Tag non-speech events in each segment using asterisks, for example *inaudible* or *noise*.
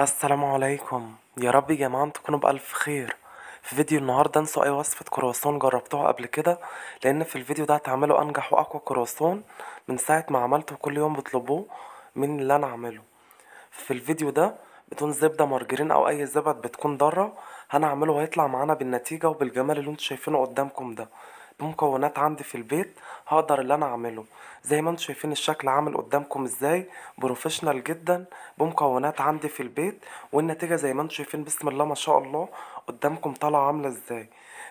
السلام عليكم يا رب يا جماعة تكونوا بألف خير في فيديو النهاردة انسوا أي وصفة كرواسون جربتوها قبل كده لأن في الفيديو ده هتعملوا أنجح وأقوى كرواسون من ساعة ما عملته كل يوم بتطلبوه من اللي أنا عمله في الفيديو ده بدون زبدة مارجرين أو أي زبد بتكون ضارة هنعمله هيطلع معانا بالنتيجة وبالجمال اللي انتوا شايفينه قدامكم ده بمكونات عندي في البيت هقدر اللي انا اعمله زي ما انتم شايفين الشكل عامل قدامكم ازاي بروفيشنال جدا بمكونات عندي في البيت والنتيجه زي ما انتم شايفين بسم الله ما شاء الله قدامكم طالعه عامله ازاي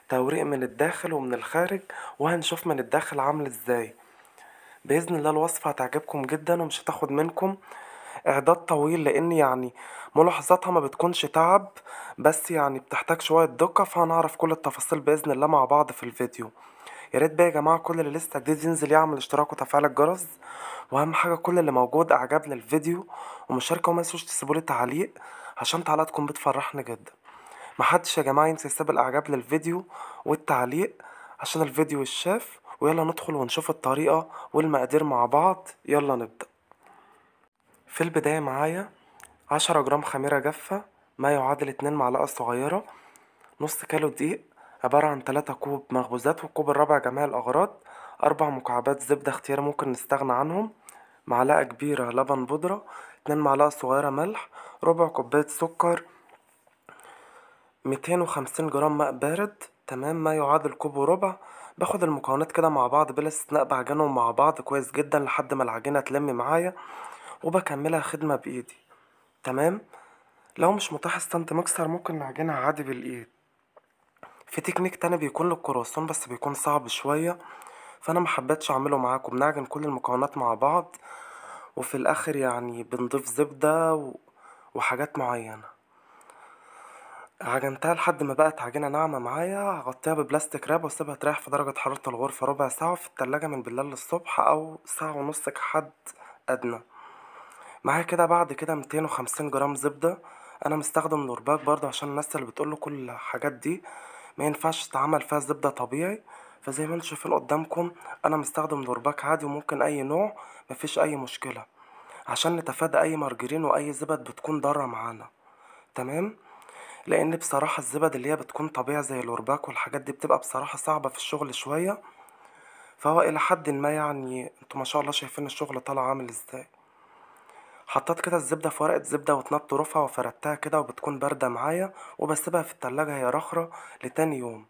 توريق من الداخل ومن الخارج وهنشوف من الداخل عامل ازاي باذن الله الوصفه هتعجبكم جدا ومش هتاخد منكم إعداد طويل لأن يعني ملاحظاتها ما بتكونش تعب بس يعني بتحتاج شوية دقة فهنعرف كل التفاصيل بإذن الله مع بعض في الفيديو ياريت بقى يا جماعة كل اللي لسه جديد ينزل يعمل اشتراك وتفعيل الجرس وأهم حاجة كل اللي موجود اعجاب الفيديو ومشاركة ومتنسوش تسيبولي تعليق عشان تعليقاتكم بتفرحني جدا محدش يا جماعة ينسى يسيب الإعجاب للفيديو والتعليق عشان الفيديو يتشاف ويلا ندخل ونشوف الطريقة والمقادير مع بعض يلا نبدأ في البداية معايا عشرة جرام خميرة جافة ما يعادل اتنين معلقة صغيرة نص كيلو دقيق عبارة عن تلاتة كوب مخبوزات والكوب الرابع جميع الأغراض أربع مكعبات زبدة اختيار ممكن نستغنى عنهم معلقة كبيرة لبن بودرة اتنين معلقة صغيرة ملح ربع كوباية سكر ميتين وخمسين جرام ماء بارد تمام ما يعادل كوب وربع باخد المكونات كده مع بعض بلا استثناء بعجنهم مع بعض كويس جدا لحد ما العجينة تلم معايا وبكملها خدمة بإيدي تمام لو مش متاح ستاند مكسر ممكن نعجنها عادي بالإيد في تكنيك تاني بيكون للكرواسون بس بيكون صعب شوية فأنا محبتش أعمله معاكم بنعجن كل المكونات مع بعض وفي الآخر يعني بنضيف زبدة و... وحاجات معينة عجنتها لحد ما بقت عجينة ناعمة معايا هغطيها ببلاستيك راب واسيبها تريح في درجة حرارة الغرفة ربع ساعة في التلاجة من بالليل للصبح أو ساعة ونص كحد أدنى معايا كده بعد كده ميتين وخمسين جرام زبدة أنا مستخدم نورباك برضه عشان الناس اللي بتقوله كل الحاجات دي مينفعش تتعمل فيها زبدة طبيعي فزي ما انتم شايفين قدامكم أنا مستخدم نورباك عادي وممكن أي نوع مفيش أي مشكلة عشان نتفادى أي مارجرين وأي زبد بتكون ضارة معانا تمام؟ لان بصراحة الزبد اللي هي بتكون طبيعي زي الورباك والحاجات دي بتبقى بصراحة صعبة في الشغل شوية فهو الى حد ما يعني انتوا ما شاء الله شايفين الشغل طالع عامل ازاي حطيت كده الزبدة في ورقة زبدة واتنطت رفع وفردتها كده وبتكون باردة معايا وبسيبها في التلاجة هي رخرة لتاني يوم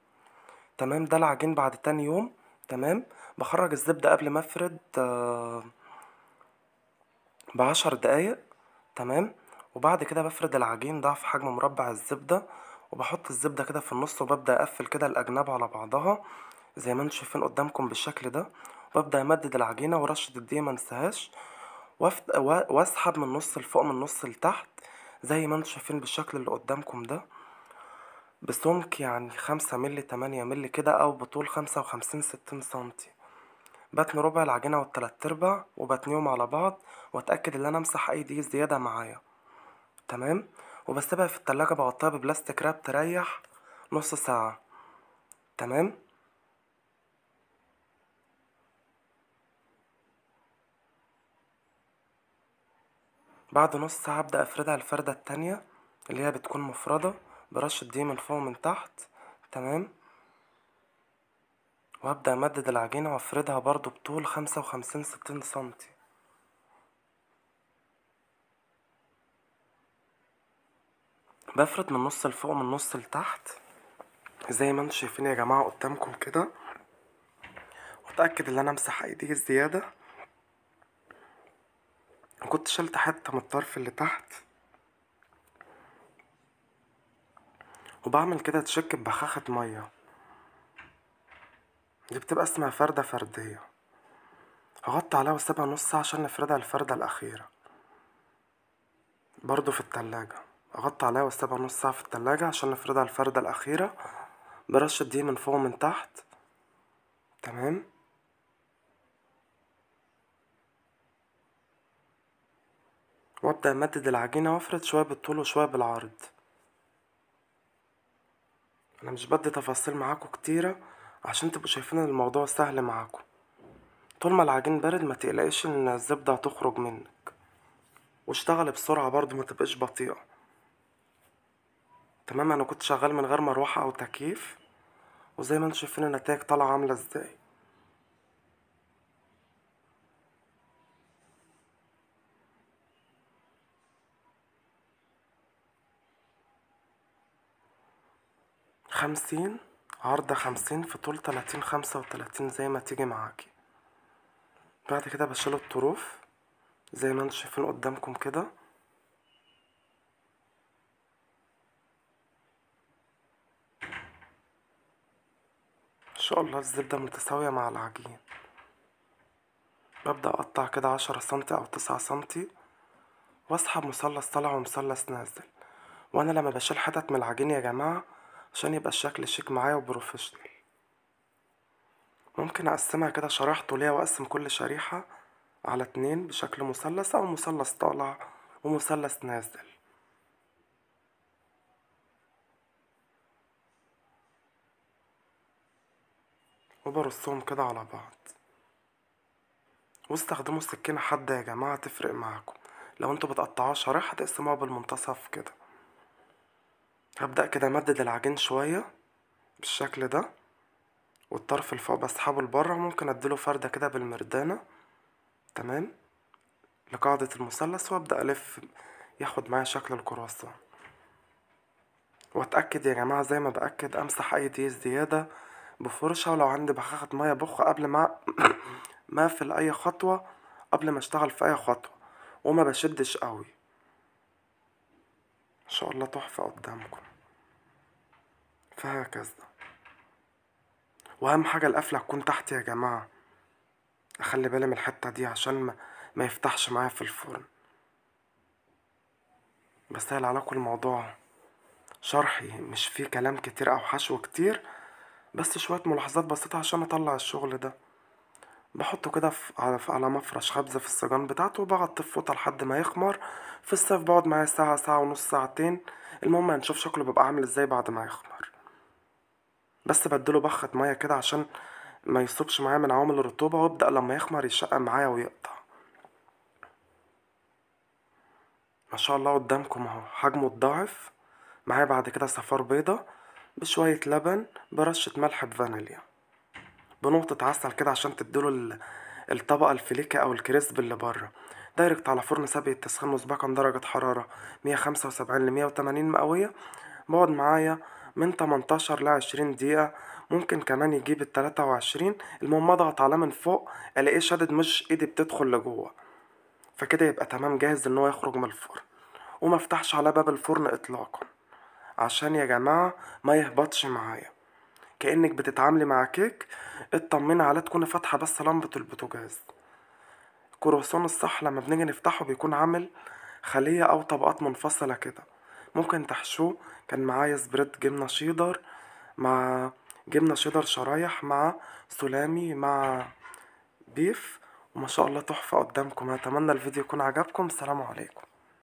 تمام ده العجين بعد تاني يوم تمام بخرج الزبدة قبل ما افرد آه بعشر دقايق تمام وبعد كده بفرد العجين ضعف حجم مربع الزبدة وبحط الزبدة كده في النص وببدأ أقفل كده الأجناب على بعضها زي ما انتم شايفين قدامكم بالشكل ده ببدأ أمدد العجينة ورشة الدقيق منساهاش وافت- واسحب من النص لفوق من النص لتحت زي ما انتم شايفين بالشكل اللي قدامكم ده بسمك يعني خمسة ملي تمانية ملي كده أو بطول خمسة وخمسين ستين سنتي بتن ربع العجينة والتلات أرباع وبتنيهم على بعض وأتأكد إن أنا أمسح أي دي زيادة معايا تمام وبسيبها في التلاجة بغطيها ببلاستيك راب تريح نص ساعة تمام بعد نص ساعة أبدأ أفردها الفردة التانية اللي هي بتكون مفردة برش دي من فوق ومن تحت تمام وأبدأ أمدد العجينة وأفردها برضو بطول خمسة وخمسين ستين سنتي بفرد من نص لفوق ومن نص لتحت زي ما انتم شايفين يا جماعة قدامكم كده وأتأكد إن أنا أمسح أيدي الزيادة كنت شلت حتة من الطرف اللي تحت وبعمل كده تشك ببخاخة مية دي بتبقى اسمها فردة فردية هغطي عليها واسيبها نص ساعة عشان نفردها الفردة الأخيرة برضو في التلاجة أغطي عليها واسيبها نص ساعة في التلاجة عشان نفردها الفردة الأخيرة برشة دي من فوق ومن تحت تمام وابدأ امدد العجينة وافرد شوية بالطول وشوية بالعرض انا مش بدي تفاصيل معاكم كتيرة عشان تبقوا شايفين الموضوع سهل معاكم طول ما العجين بارد ما تقلقش ان الزبدة هتخرج منك واشتغل بسرعة برضو ما تبقاش بطيئة تمام انا كنت شغال من غير مروحة او تكييف وزي ما انتوا شايفين النتائج طالعة عاملة ازاي خمسين عرض خمسين في طول تلاتين خمسة وتلاتين زي ما تيجي معاكي بعد كده بشيل الطروف زي ما انتم شايفين قدامكم كده ان شاء الله الزبدة متساوية مع العجين ببدأ أقطع كده عشرة سنتي أو تسعة سنتي وأسحب مثلث طالع ومثلث نازل وأنا لما بشيل حتت من العجين يا جماعة عشان يبقى الشكل شيك معايا وبروفيشنال ممكن اقسمها كده شرايح طولية واقسم كل شريحة على اتنين بشكل مثلث او مثلث طالع ومثلث نازل وبرصهم كده على بعض واستخدموا سكينة حادة يا جماعة تفرق معاكم لو انتوا بتقطعوها شرايح هتقسموها بالمنتصف كده هبدأ كده امدد العجين شوية بالشكل ده والطرف اللي فوق بسحبه لبره ممكن اديله فردة كده بالمردانة تمام لقاعدة المثلث وابدأ الف ياخد معايا شكل الكراسة واتأكد يا جماعة زي ما بأكد امسح اي ديش زيادة بفرشة ولو عندي بخاخة مية بخ قبل ما *coughs* ما في اي خطوة قبل ما اشتغل في اي خطوة وما بشدش قوي ان شاء الله تحفة قدامكم فهكذا واهم حاجة القفلة تكون تحت يا جماعة اخلي بالي من الحتة دي عشان ما, ما يفتحش معايا في الفرن بسهل عليكم الموضوع شرحي مش فيه كلام كتير او حشو كتير بس شوية ملاحظات بسيطة عشان اطلع الشغل ده بحطه كده على مفرش خبزة في السجان بتاعته وبغطي فوطة لحد ما يخمر في الصيف بقعد معاه ساعة ساعة ونص ساعتين المهم هنشوف شكله بيبقى عامل ازاي بعد ما يخمر بس بديله بخة مية كده عشان ما يصبش معايا من عوامل الرطوبة وابدأ لما يخمر يشقق معايا ويقطع ما شاء الله قدامكم اهو حجمه اتضاعف معايا بعد كده صفار بيضة بشوية لبن برشة ملح بفانيليا بنقطة عسل كده عشان تديله الطبقة الفليكة أو الكريسب اللي بره دايركت على فرن سابق التسخين مسبقا درجة حرارة 175 ل 180 مئوية بقعد معايا من 18 ل 20 دقيقة ممكن كمان يجيب ال 23 المهم اضغط عليه من فوق الاقيه شادد مش ايدي بتدخل لجوه فكده يبقى تمام جاهز ان هو يخرج من الفرن ومفتحش على باب الفرن اطلاقا عشان يا جماعة ما يهبطش معايا كأنك بتتعاملي مع كيك اطمني عليه تكوني فاتحة بس لمبة البوتاجاز الكرواسون الصح لما بنيجي نفتحه بيكون عامل خلية أو طبقات منفصلة كده ممكن تحشوه كان معايا سبريد جبنة شيدر مع جبنة شيدر شرايح مع سلامي مع بيف وما شاء الله تحفة قدامكم أتمنى الفيديو يكون عجبكم السلام عليكم